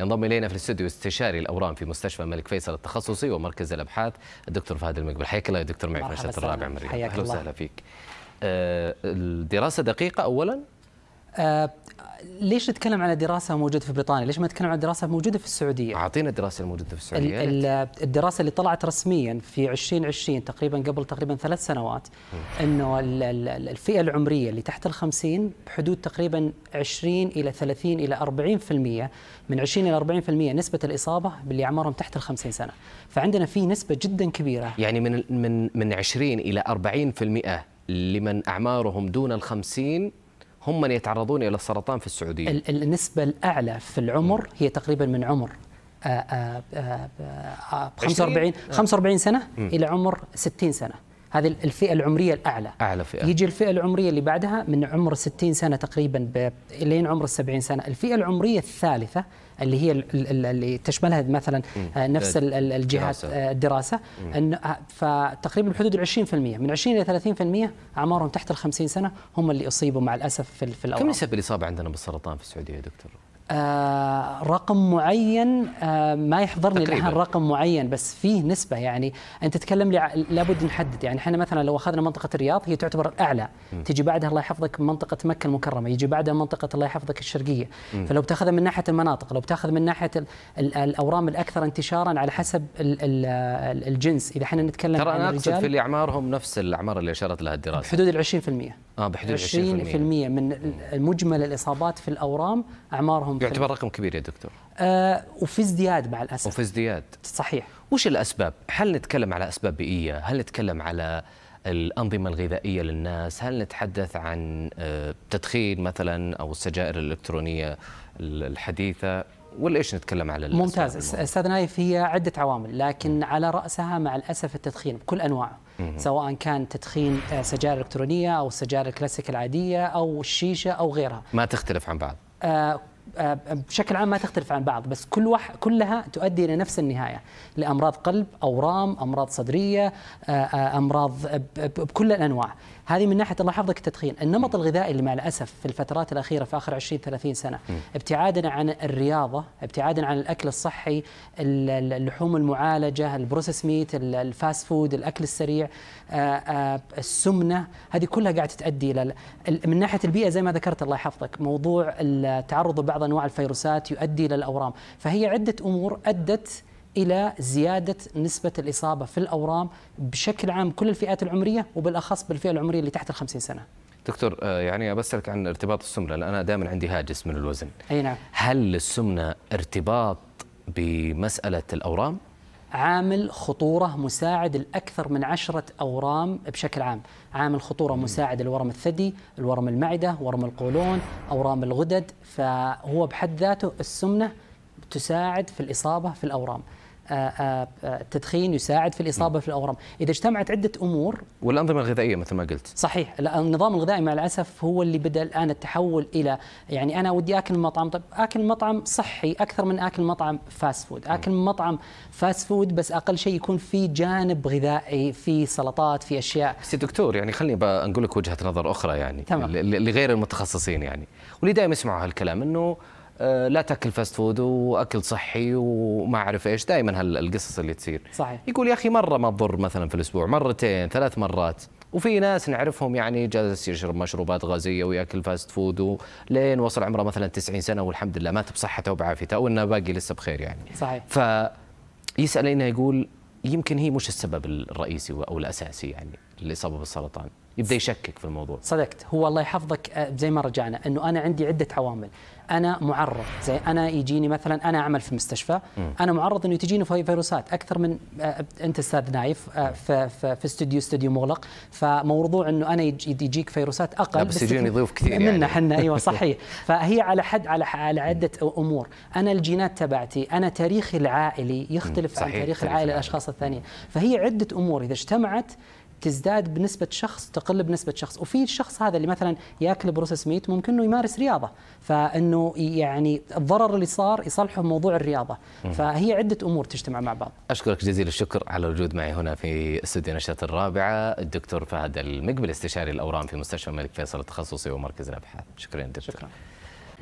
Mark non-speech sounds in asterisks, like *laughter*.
ينضم الينا في الاستوديو استشاري الاورام في مستشفى الملك فيصل التخصصي ومركز الابحاث الدكتور فهد المقبل حياك الله يا دكتور معي في الرابع مريم اهلا وسهلا فيك آه، الدراسه دقيقه اولا آه، ليش نتكلم على دراسه موجوده في بريطانيا؟ ليش ما نتكلم على دراسه موجوده في السعوديه؟ اعطينا الدراسه الموجوده في السعوديه الدراسه اللي طلعت رسميا في 2020 تقريبا قبل تقريبا ثلاث سنوات انه الفئه العمريه اللي تحت ال 50 بحدود تقريبا 20 الى 30 الى 40% من 20 الى 40% نسبه الاصابه باللي اعمارهم تحت ال 50 سنه، فعندنا في نسبه جدا كبيره يعني من من من 20 الى 40% لمن اعمارهم دون ال 50 هم من يتعرضون الى السرطان في السعوديه النسبه الاعلى في العمر هي تقريبا من عمر 45 آه، 45 آه، آه، سنه الى عمر 60 سنه هذه الفئه العمريه الاعلى اعلى فئه يجي الفئه العمريه اللي بعدها من عمر 60 سنه تقريبا لين عمر 70 سنه الفئه العمريه الثالثه اللي هي اللي تشملها مثلا آه، نفس الجهات آه، الدراسه انه آه، فتقريبا بحدود ال 20% من 20 الى 30% اعمارهم تحت ال 50 سنه هم اللي اصيبوا مع الاسف في الأوراق كم نسب الاصابه عندنا بالسرطان في السعوديه يا دكتور؟ آه رقم معين آه ما يحضرني الان رقم معين بس فيه نسبه يعني انت تتكلم لي لابد نحدد يعني احنا مثلا لو اخذنا منطقه الرياض هي تعتبر الاعلى م. تجي بعدها الله يحفظك منطقه مكه المكرمه يجي بعدها منطقه الله يحفظك الشرقيه م. فلو بتاخذها من ناحيه المناطق لو بتاخذ من ناحيه الاورام الاكثر انتشارا على حسب الـ الـ الجنس اذا احنا نتكلم ترى انا اقصد في اللي اعمارهم نفس الاعمار اللي اشارت لها الدراسه حدود ال 20% اه بحدود 20%, من مجمل الاصابات في الاورام اعمارهم يعتبر رقم كبير يا دكتور آه وفي ازدياد مع الاسف وفي ازدياد صحيح وش الاسباب؟ هل نتكلم على اسباب بيئيه؟ هل نتكلم على الأنظمة الغذائية للناس هل نتحدث عن آه، تدخين مثلا أو السجائر الإلكترونية الحديثة ولا ايش نتكلم على ممتاز استاذ نايف هي عده عوامل لكن م. على راسها مع الاسف التدخين بكل انواعه سواء كان تدخين آه، سجائر الكترونيه او السجائر الكلاسيك العاديه او الشيشه او غيرها ما تختلف عن بعض آه، آه، بشكل عام ما تختلف عن بعض بس كل واحد كلها تؤدي الى نفس النهايه لامراض قلب اورام امراض صدريه آه، آه، امراض بكل الانواع هذه من ناحيه الله يحفظك التدخين النمط الغذائي اللي مع الاسف في الفترات الاخيره في اخر 20 30 سنه ابتعادنا عن الرياضه ابتعادنا عن الاكل الصحي اللحوم المعالجه البروسيس ميت الفاست فود الاكل السريع السمنه هذه كلها قاعده تؤدي الى من ناحيه البيئه زي ما ذكرت الله يحفظك موضوع التعرض لبعض أنواع الفيروسات يؤدي إلى الأورام فهي عدة أمور أدت الى زياده نسبه الاصابه في الاورام بشكل عام كل الفئات العمريه وبالاخص بالفئه العمريه اللي تحت ال 50 سنه. دكتور آه، يعني بسالك عن ارتباط السمنه لان انا دائما عندي هاجس من الوزن. اي نعم. هل السمنه ارتباط بمساله الاورام؟ عامل خطورة مساعد الأكثر من عشرة أورام بشكل عام عامل خطورة مساعد الورم الثدي الورم المعدة ورم القولون أورام الغدد فهو بحد ذاته السمنة تساعد في الإصابة في الأورام التدخين آه، آه، آه، يساعد في الاصابه في الاورام، اذا اجتمعت عده امور والانظمه الغذائيه مثل ما قلت صحيح، النظام الغذائي مع الاسف هو اللي بدا الان التحول الى يعني انا ودي اكل مطعم، طب اكل مطعم صحي اكثر من اكل مطعم فاست فود، اكل مطعم فاست فود بس اقل شيء يكون في جانب غذائي، في سلطات، في اشياء بس دكتور يعني خليني نقول لك وجهه نظر اخرى يعني تمام. لغير المتخصصين يعني، واللي دائما يسمعوا هالكلام انه آه، لا تاكل فاست فود واكل صحي وما اعرف ايش دائما هالقصص اللي تصير صحيح يقول يا اخي مره ما تضر مثلا في الاسبوع مرتين ثلاث مرات وفي ناس نعرفهم يعني جالس يشرب مشروبات غازيه وياكل فاست فود لين وصل عمره مثلا 90 سنه والحمد لله مات بصحته وبعافيته وانه باقي لسه بخير يعني صحيح ف انه يقول يمكن هي مش السبب الرئيسي او الاساسي يعني اللي بالسرطان يبدا يشكك في الموضوع صدقت هو الله يحفظك آه، زي ما رجعنا انه انا عندي عده عوامل انا معرض زي انا يجيني مثلا انا اعمل في مستشفى م. انا معرض انه تجيني فيروسات اكثر من آه، انت استاذ نايف آه، في في استوديو استوديو مغلق فموضوع انه انا يجيك فيروسات اقل بس يجيني ضيوف كثير منا يعني. ايوه *laughs* صحيح فهي على حد على على عده امور انا الجينات تبعتي انا تاريخي العائلي يختلف صحيح. عن تاريخ العائله الاشخاص الثانيين فهي عده امور اذا اجتمعت تزداد بنسبة شخص تقل بنسبة شخص وفي الشخص هذا اللي مثلا ياكل بروسس ميت ممكن انه يمارس رياضة فانه يعني الضرر اللي صار يصلحه موضوع الرياضة فهي عدة امور تجتمع مع بعض اشكرك جزيل الشكر على الوجود معي هنا في استوديو نشرة الرابعة الدكتور فهد المقبل استشاري الاورام في مستشفى الملك فيصل التخصصي ومركز الابحاث شكرا دكتور شكرا